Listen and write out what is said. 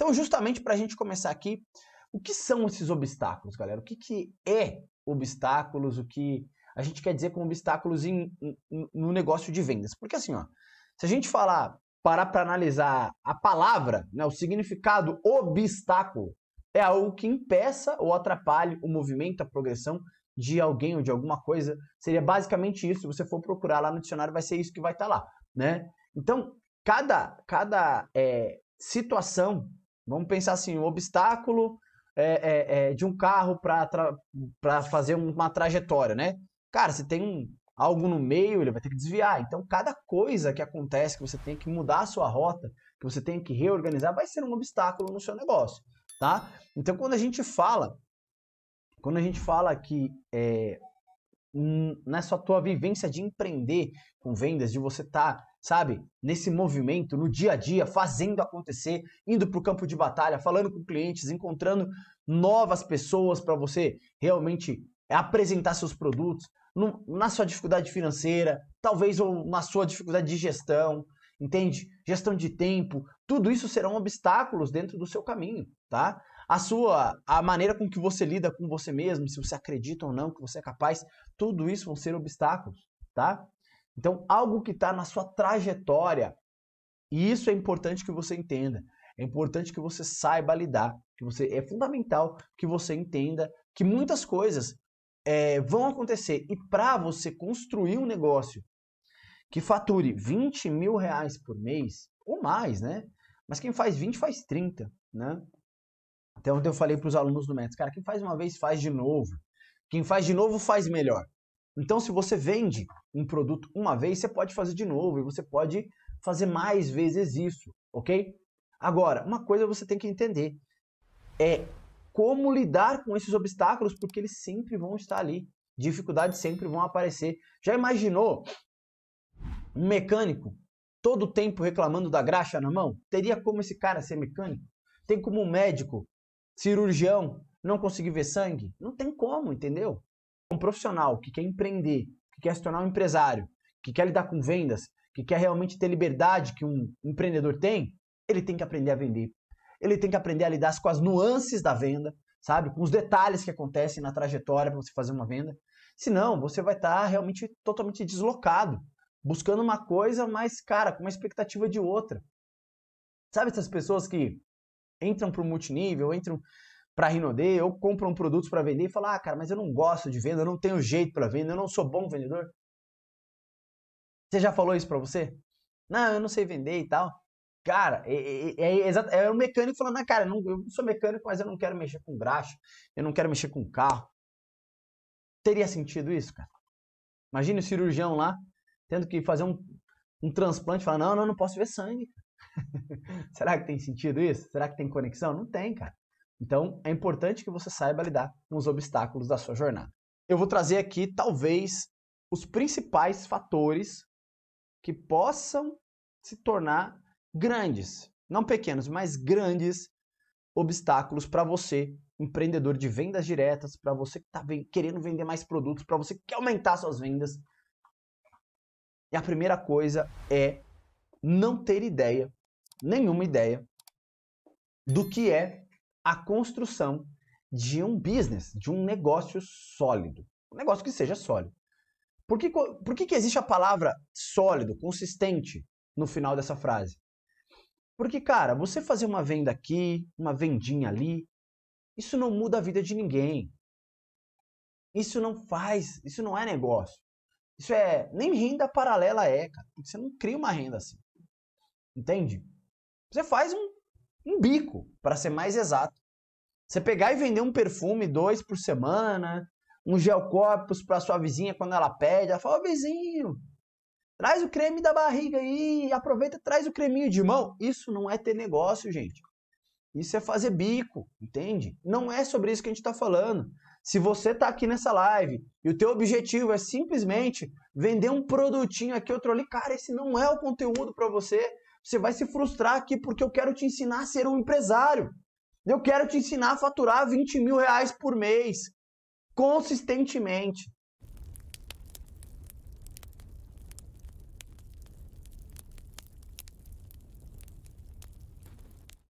Então, justamente para a gente começar aqui, o que são esses obstáculos, galera? O que, que é obstáculos? O que a gente quer dizer com obstáculos em, em, no negócio de vendas? Porque assim, ó, se a gente falar, parar para analisar a palavra, né, o significado obstáculo, é algo que impeça ou atrapalhe o movimento, a progressão de alguém ou de alguma coisa. Seria basicamente isso. Se você for procurar lá no dicionário, vai ser isso que vai estar tá lá, né? Então, cada, cada é, situação Vamos pensar assim, o um obstáculo é, é, é, de um carro para fazer uma trajetória, né? Cara, se tem um, algo no meio, ele vai ter que desviar. Então, cada coisa que acontece, que você tem que mudar a sua rota, que você tem que reorganizar, vai ser um obstáculo no seu negócio, tá? Então, quando a gente fala, quando a gente fala que é, nessa é tua vivência de empreender com vendas, de você estar tá sabe? Nesse movimento, no dia a dia, fazendo acontecer, indo para o campo de batalha, falando com clientes, encontrando novas pessoas para você realmente é, apresentar seus produtos no, na sua dificuldade financeira, talvez ou na sua dificuldade de gestão, entende? Gestão de tempo, tudo isso serão obstáculos dentro do seu caminho, tá? A sua, a maneira com que você lida com você mesmo, se você acredita ou não que você é capaz, tudo isso vão ser obstáculos, tá? Então, algo que está na sua trajetória. E isso é importante que você entenda. É importante que você saiba lidar. Que você é fundamental que você entenda que muitas coisas é, vão acontecer. E para você construir um negócio que fature 20 mil reais por mês, ou mais, né? Mas quem faz 20 faz 30, né? Então eu falei para os alunos do método, cara, quem faz uma vez faz de novo. Quem faz de novo faz melhor. Então, se você vende um produto uma vez, você pode fazer de novo e você pode fazer mais vezes isso, ok? Agora, uma coisa você tem que entender é como lidar com esses obstáculos, porque eles sempre vão estar ali. Dificuldades sempre vão aparecer. Já imaginou um mecânico todo o tempo reclamando da graxa na mão? Teria como esse cara ser mecânico? Tem como um médico, cirurgião, não conseguir ver sangue? Não tem como, entendeu? um profissional que quer empreender, que quer se tornar um empresário, que quer lidar com vendas, que quer realmente ter liberdade que um empreendedor tem, ele tem que aprender a vender. Ele tem que aprender a lidar com as nuances da venda, sabe? Com os detalhes que acontecem na trajetória para você fazer uma venda. Senão, você vai estar tá realmente totalmente deslocado, buscando uma coisa, mas, cara, com uma expectativa de outra. Sabe essas pessoas que entram para o multinível, entram para a Rinode ou compram produtos para vender e falam: ah, cara, mas eu não gosto de venda, eu não tenho jeito para venda, eu não sou bom vendedor. Você já falou isso para você? Não, eu não sei vender e tal. Cara, é, é, é, é um é mecânico falando: ah, cara, eu não, eu sou mecânico, mas eu não quero mexer com graxa, eu não quero mexer com carro. Teria sentido isso, cara? Imagina o cirurgião lá tendo que fazer um, um transplante e falar: não, não, não posso ver sangue. Será que tem sentido isso? Será que tem conexão? Não tem, cara. Então, é importante que você saiba lidar com os obstáculos da sua jornada. Eu vou trazer aqui, talvez, os principais fatores que possam se tornar grandes, não pequenos, mas grandes obstáculos para você, empreendedor de vendas diretas, para você que está querendo vender mais produtos, para você que quer aumentar suas vendas. E a primeira coisa é não ter ideia, nenhuma ideia, do que é a construção de um business, de um negócio sólido. Um negócio que seja sólido. Por que, por que, que existe a palavra sólido, consistente, no final dessa frase? Porque, cara, você fazer uma venda aqui, uma vendinha ali, isso não muda a vida de ninguém. Isso não faz, isso não é negócio. Isso é, nem renda paralela é, cara. Você não cria uma renda assim. Entende? Você faz um um bico, para ser mais exato. Você pegar e vender um perfume dois por semana, um gel corpus para sua vizinha quando ela pede, ela fala: Ô vizinho, traz o creme da barriga aí, aproveita, traz o creminho de mão. Isso não é ter negócio, gente. Isso é fazer bico, entende? Não é sobre isso que a gente está falando. Se você está aqui nessa live e o teu objetivo é simplesmente vender um produtinho aqui, outro ali, cara, esse não é o conteúdo para você. Você vai se frustrar aqui porque eu quero te ensinar a ser um empresário. Eu quero te ensinar a faturar 20 mil reais por mês, consistentemente.